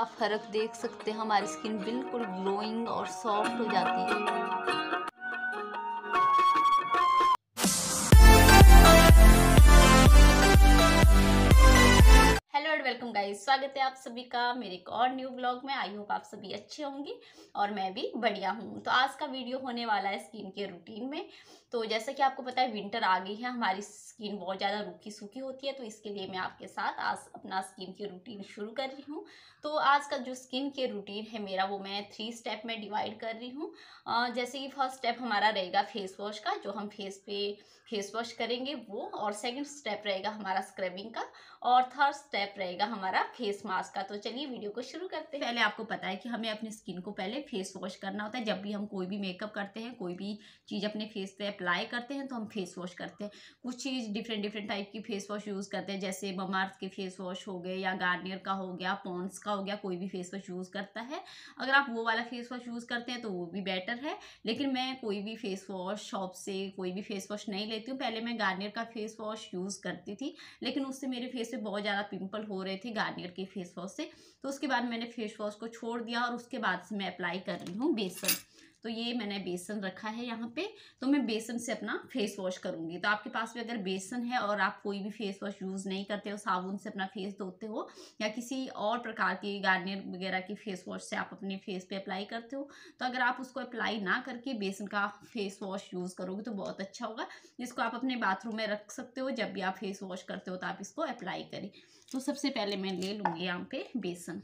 आप फ़र्क देख सकते हैं हमारी स्किन बिल्कुल ग्लोइंग और सॉफ्ट हो जाती है वेलकम गाइस स्वागत है आप सभी का मेरे एक और न्यू ब्लॉग में आई होप आप सभी अच्छे होंगे और मैं भी बढ़िया हूँ तो आज का वीडियो होने वाला है स्किन केयर रूटीन में तो जैसा कि आपको पता है विंटर आ गई है हमारी स्किन बहुत ज़्यादा रूखी सूखी होती है तो इसके लिए मैं आपके साथ आज अपना स्किन केयर रूटीन शुरू कर रही हूँ तो आज का जो स्किन केयर रूटीन है मेरा वो मैं थ्री स्टेप में डिवाइड कर रही हूँ जैसे कि फर्स्ट स्टेप हमारा रहेगा फेस वॉश का जो हम फेस पे फेस वॉश करेंगे वो और सेकेंड स्टेप रहेगा हमारा स्क्रबिंग का और थर्ड स्टेप रहेगा हमारा फेस मास्क का तो चलिए वीडियो को शुरू करते हैं पहले आपको पता है कि हमें अपनी स्किन को पहले फेस वॉश करना होता है जब भी हम कोई भी मेकअप करते हैं कोई भी चीज़ अपने फेस पे अप्लाई करते हैं तो हम फेस वॉश करते हैं कुछ चीज़ डिफरेंट डिफरेंट टाइप की फेस वॉश यूज़ करते हैं जैसे ममार्थ के फेस वॉश हो गए या गार्नियर का हो गया पॉन्स का हो गया कोई भी फेस वॉश यूज़ करता है अगर आप वो वाला फेस वॉश यूज़ करते हैं तो वो भी बेटर है लेकिन मैं कोई भी फेस वॉश शॉप से कोई भी फेस वॉश नहीं लेती हूँ पहले मैं गार्नियर का फेस वॉश यूज़ करती थी लेकिन उससे मेरे फेस से बहुत ज़्यादा पिंपल हो रहे थे गार्नियर के फेस वॉश से तो उसके बाद मैंने फेस वॉश को छोड़ दिया और उसके बाद से मैं अप्लाई कर रही हूँ बेसन तो ये मैंने बेसन रखा है यहाँ पे तो मैं बेसन से अपना फेस वॉश करूँगी तो आपके पास भी अगर बेसन है और आप कोई भी फेस वॉश यूज़ नहीं करते हो साबुन से अपना फेस धोते हो या किसी और प्रकार की गार्नियर वगैरह की फेस वॉश से आप अपने फेस पे अप्लाई करते हो तो अगर आप उसको अप्लाई ना करके बेसन का फेस वॉश यूज़ करोगे तो बहुत अच्छा होगा इसको आप अपने बाथरूम में रख सकते हो जब भी आप फेस वॉश करते हो तो आप इसको अप्लाई करें तो सबसे पहले मैं ले लूँगी यहाँ पे बेसन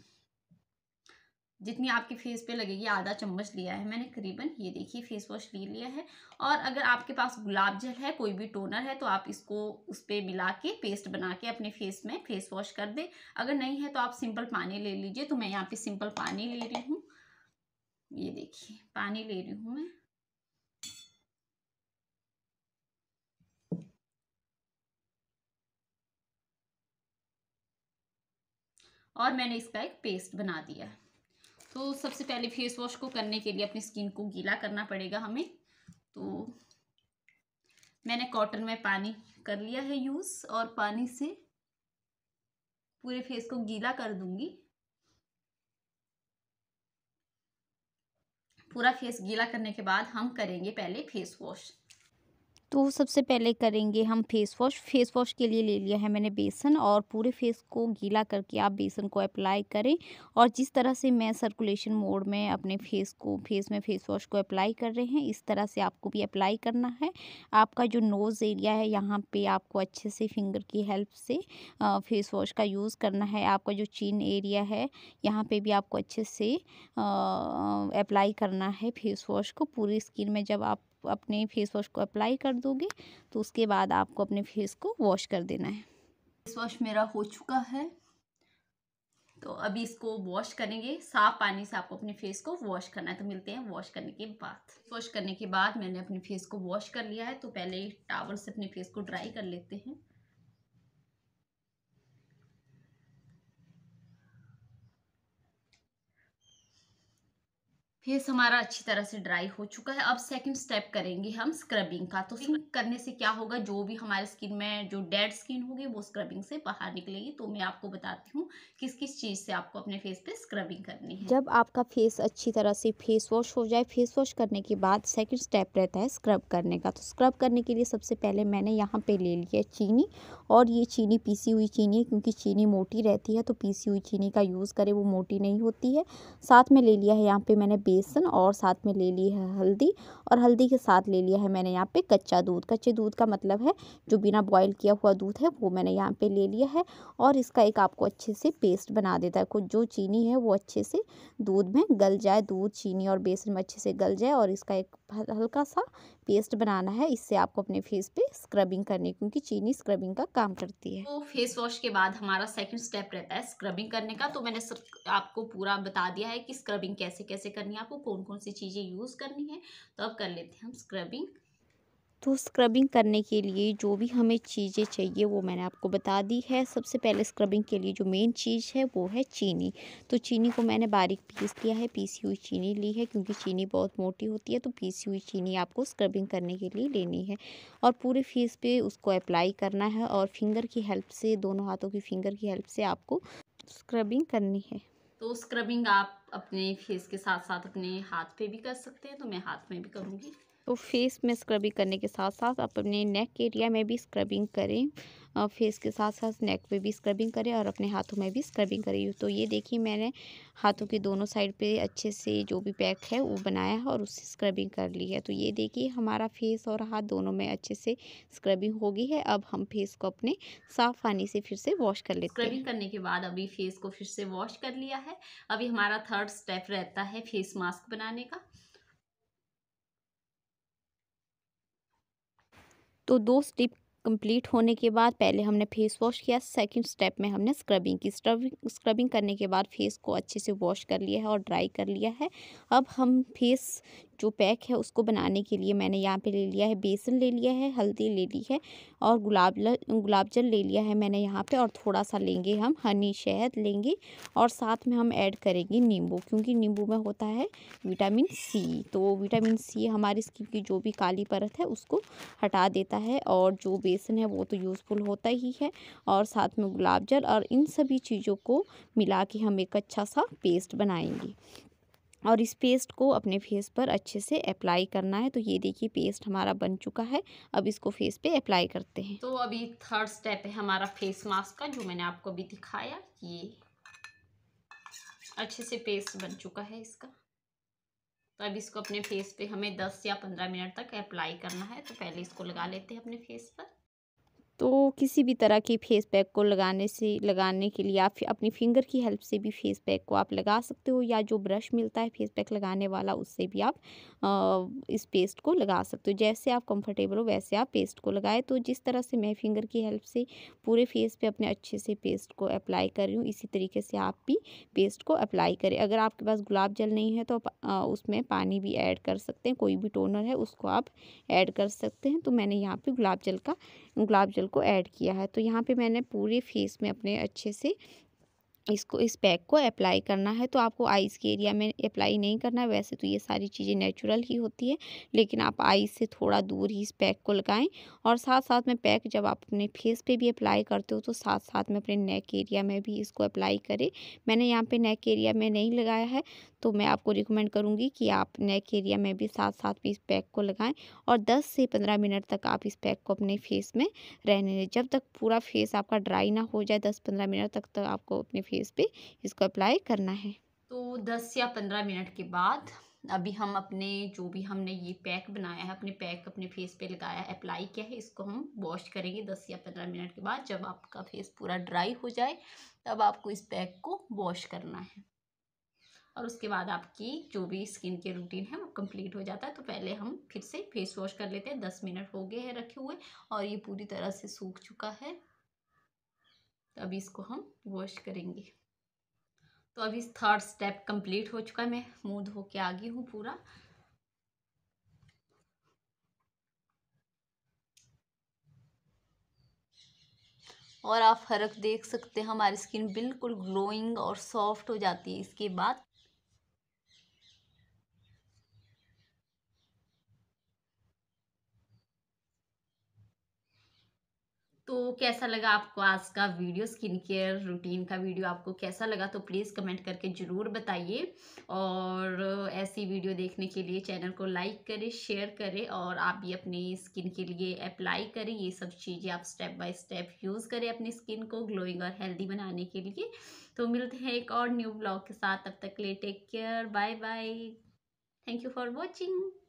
जितनी आपके फेस पे लगेगी आधा चम्मच लिया है मैंने करीबन ये देखिए फेस वॉश ले लिया है और अगर आपके पास गुलाब जल है कोई भी टोनर है तो आप इसको उस पर मिला के पेस्ट बना के अपने फेस में फेस वॉश कर दें अगर नहीं है तो आप सिंपल पानी ले लीजिए तो मैं यहाँ पे सिंपल पानी ले रही हूँ ये देखिए पानी ले रही हूँ मैं और मैंने इसका एक पेस्ट बना दिया है तो सबसे पहले फेस वॉश को करने के लिए अपनी स्किन को गीला करना पड़ेगा हमें तो मैंने कॉटन में पानी कर लिया है यूज़ और पानी से पूरे फेस को गीला कर दूंगी पूरा फेस गीला करने के बाद हम करेंगे पहले फेस वॉश तो सबसे पहले करेंगे हम फेस वॉश फेस वॉश के लिए ले लिया है मैंने बेसन और पूरे फेस को गीला करके आप बेसन को अप्लाई करें और जिस तरह से मैं सर्कुलेशन मोड में अपने फेस को फेस में फेस वॉश को अप्लाई कर रहे हैं इस तरह से आपको भी अप्लाई करना है आपका जो नोज़ एरिया है यहाँ पे आपको अच्छे से फिंगर की हेल्प से फेस वॉश का यूज़ करना है आपका जो चीन एरिया है यहाँ पर भी आपको अच्छे से अप्लाई करना है फेस वॉश को पूरी स्किन में जब आप अपने फेस वॉश को अप्लाई कर दोगे तो उसके बाद आपको अपने फेस को वॉश कर देना है फेस वॉश मेरा हो चुका है तो अभी इसको वॉश करेंगे साफ पानी से आपको अपने फेस को वॉश करना है तो मिलते हैं वॉश करने के बाद वॉश करने के बाद मैंने अपने फेस को वॉश कर लिया है तो पहले टावल से अपने फेस को ड्राई कर लेते हैं फेस हमारा अच्छी तरह से ड्राई हो चुका है अब सेकंड स्टेप करेंगे हम स्क्रबिंग का तो स्क्रबिंग करने से क्या होगा जो भी हमारे स्किन में जो डेड स्किन होगी वो स्क्रबिंग से बाहर निकलेगी तो मैं आपको बताती हूँ किस किस चीज़ से आपको अपने फेस पे स्क्रबिंग करनी है जब आपका फेस अच्छी तरह से फेस वॉश हो जाए फेस वॉश करने के बाद सेकेंड स्टेप रहता है स्क्रब करने का तो स्क्रब करने के लिए सबसे पहले मैंने यहाँ पर ले लिया चीनी और ये चीनी पीसी हुई चीनी है क्योंकि चीनी मोटी रहती है तो पीसी हुई चीनी का यूज़ करें वो मोटी नहीं होती है साथ में ले लिया है यहाँ पर मैंने बेसन और साथ में ले ली है हल्दी और हल्दी के साथ ले लिया है मैंने यहाँ पे कच्चा दूध कच्चे दूध का मतलब है जो बिना बॉईल किया हुआ दूध है वो मैंने यहाँ पे ले लिया है और इसका एक आपको अच्छे से पेस्ट बना देता है कुछ जो चीनी है वो अच्छे से दूध में गल जाए दूध चीनी और बेसन में अच्छे से गल जाए और इसका एक हल्का सा पेस्ट बनाना है इससे आपको अपने फेस पे स्क्रबिंग करनी क्योंकि चीनी स्क्रबिंग का काम करती है तो फेस वॉश के बाद हमारा सेकंड स्टेप रहता है स्क्रबिंग करने का तो मैंने सर आपको पूरा बता दिया है कि स्क्रबिंग कैसे कैसे करनी है आपको कौन कौन सी चीज़ें यूज़ करनी है तो अब कर लेते हैं हम स्क्रबिंग तो स्क्रबिंग करने के लिए जो भी हमें चीज़ें चाहिए वो मैंने आपको बता दी है सबसे पहले स्क्रबिंग के लिए जो मेन चीज़ है वो है चीनी तो चीनी को मैंने बारीक पीस लिया है पीसी हुई चीनी ली है क्योंकि चीनी बहुत मोटी होती है तो पीसी हुई चीनी आपको स्क्रबिंग करने के लिए लेनी है और पूरे फेस पे उसको अप्लाई करना है और फिंगर की हेल्प से दोनों हाथों की फिंगर की हेल्प से आपको स्क्रबिंग करनी है तो स्क्रबिंग आप अपने फेस के साथ साथ अपने हाथ पे भी कर सकते हैं तो मैं हाथ में भी करूँगी तो फेस में स्क्रबिंग करने के साथ साथ आप अपने नेक एरिया में भी स्क्रबिंग करें फेस के साथ साथ नेक पे भी स्क्रबिंग करें और अपने हाथों में भी स्क्रबिंग करें तो ये देखिए मैंने हाथों के दोनों साइड पे अच्छे से जो भी पैक है वो बनाया है और उससे स्क्रबिंग कर ली है तो ये देखिए हमारा फेस और हाथ दोनों में अच्छे से स्क्रबिंग हो गई है अब हम फेस को अपने साफ़ पानी से फिर से वॉश कर लेते हैं स्क्रबिंग करने के बाद अभी फेस को फिर से वॉश कर लिया है अभी हमारा थर्ड स्टेप रहता है फेस मास्क बनाने का तो दो स्टेप कंप्लीट होने के बाद पहले हमने फेस वॉश किया सेकंड स्टेप में हमने स्क्रबिंग की स्क्रबिंग स्क्रबिंग करने के बाद फेस को अच्छे से वॉश कर लिया है और ड्राई कर लिया है अब हम फेस जो पैक है उसको बनाने के लिए मैंने यहाँ पे ले लिया है बेसन ले लिया है हल्दी ले ली है और गुलाब गुलाब जल ले लिया है मैंने यहाँ पे और थोड़ा सा लेंगे हम हनी शहद लेंगे और साथ में हम ऐड करेंगे नींबू क्योंकि नींबू में होता है विटामिन सी तो विटामिन सी हमारी स्किन की जो भी काली परत है उसको हटा देता है और जो बेसन बेसन है वो तो यूज़फुल होता ही है और साथ में गुलाब जल और इन सभी चीज़ों को मिला के हम एक अच्छा सा पेस्ट बनाएंगे और इस पेस्ट को अपने फेस पर अच्छे से अप्लाई करना है तो ये देखिए पेस्ट हमारा बन चुका है अब इसको फेस पे अप्लाई करते हैं तो अभी थर्ड स्टेप है हमारा फेस मास्क का जो मैंने आपको अभी दिखाया ये अच्छे से पेस्ट बन चुका है इसका तो अब इसको अपने फेस पे हमें 10 या 15 मिनट तक अप्लाई करना है तो पहले इसको लगा लेते हैं अपने फेस पर तो किसी भी तरह के फेस पैक को लगाने से लगाने के लिए आप अपनी फिंगर की हेल्प से भी फेस पैक को आप लगा सकते हो या जो ब्रश मिलता है फेस पैक लगाने वाला उससे भी आप इस पेस्ट को लगा सकते हो जैसे आप कंफर्टेबल हो वैसे आप पेस्ट को लगाए तो जिस तरह से मैं फिंगर की हेल्प से पूरे फेस पे अपने अच्छे से पेस्ट को अप्लाई कर रही हूँ इसी तरीके से आप भी पेस्ट को अप्लाई करें अगर आपके पास गुलाब जल नहीं है तो आप उसमें पानी भी ऐड कर सकते हैं कोई भी टोनर है उसको आप ऐड कर सकते हैं तो मैंने यहाँ पर गुलाब जल का गुलाब जल को ऐड किया है तो यहाँ पे मैंने पूरी फेस में अपने अच्छे से इसको इस पैक को अप्लाई करना है तो आपको आइज़ के एरिया में अप्लाई नहीं करना है वैसे तो ये सारी चीज़ें नेचुरल ही होती है लेकिन आप आइज़ से थोड़ा दूर ही इस पैक को लगाएं और साथ साथ में पैक जब आप अपने फेस पे भी अप्लाई करते हो तो साथ साथ में अपने नेक एरिया में भी इसको अप्लाई करें मैंने यहाँ पर नेक एरिया में नहीं लगाया है तो मैं आपको रिकमेंड करूँगी कि आप नेक एरिया में भी साथ साथ में इस पैक को लगाएँ और दस से पंद्रह मिनट तक आप इस पैक को अपने फेस में रहने दें जब तक पूरा फेस आपका ड्राई ना हो जाए दस पंद्रह मिनट तक तक तो आपको अपने फेस फेस पे इसको अप्लाई करना है तो दस या पंद्रह मिनट के बाद अभी हम अपने जो भी हमने ये पैक बनाया है अपने पैक अपने फेस पे लगाया अप्लाई किया है इसको हम वॉश करेंगे दस या पंद्रह मिनट के बाद जब आपका फेस पूरा ड्राई हो जाए तब आपको इस पैक को वॉश करना है और उसके बाद आपकी जो भी स्किन के रूटीन है वो कंप्लीट हो जाता है तो पहले हम फिर से फेस वॉश कर लेते हैं दस मिनट हो गए हैं रखे हुए और ये पूरी तरह से सूख चुका है तो अभी इसको हम वॉश करेंगे तो अभी थर्ड स्टेप कंप्लीट हो चुका है मैं मुंह धो के आ गई हूँ पूरा और आप फ़र्क देख सकते हैं हमारी स्किन बिल्कुल ग्लोइंग और सॉफ्ट हो जाती है इसके बाद तो कैसा लगा आपको आज का वीडियो स्किन केयर रूटीन का वीडियो आपको कैसा लगा तो प्लीज़ कमेंट करके ज़रूर बताइए और ऐसी वीडियो देखने के लिए चैनल को लाइक करें शेयर करें और आप भी अपनी स्किन के लिए अप्लाई करें ये सब चीज़ें आप स्टेप बाय स्टेप यूज़ करें अपनी स्किन को ग्लोइंग और हेल्दी बनाने के लिए तो मिलते हैं एक और न्यू ब्लॉग के साथ तब तक ले take care bye bye thank you for watching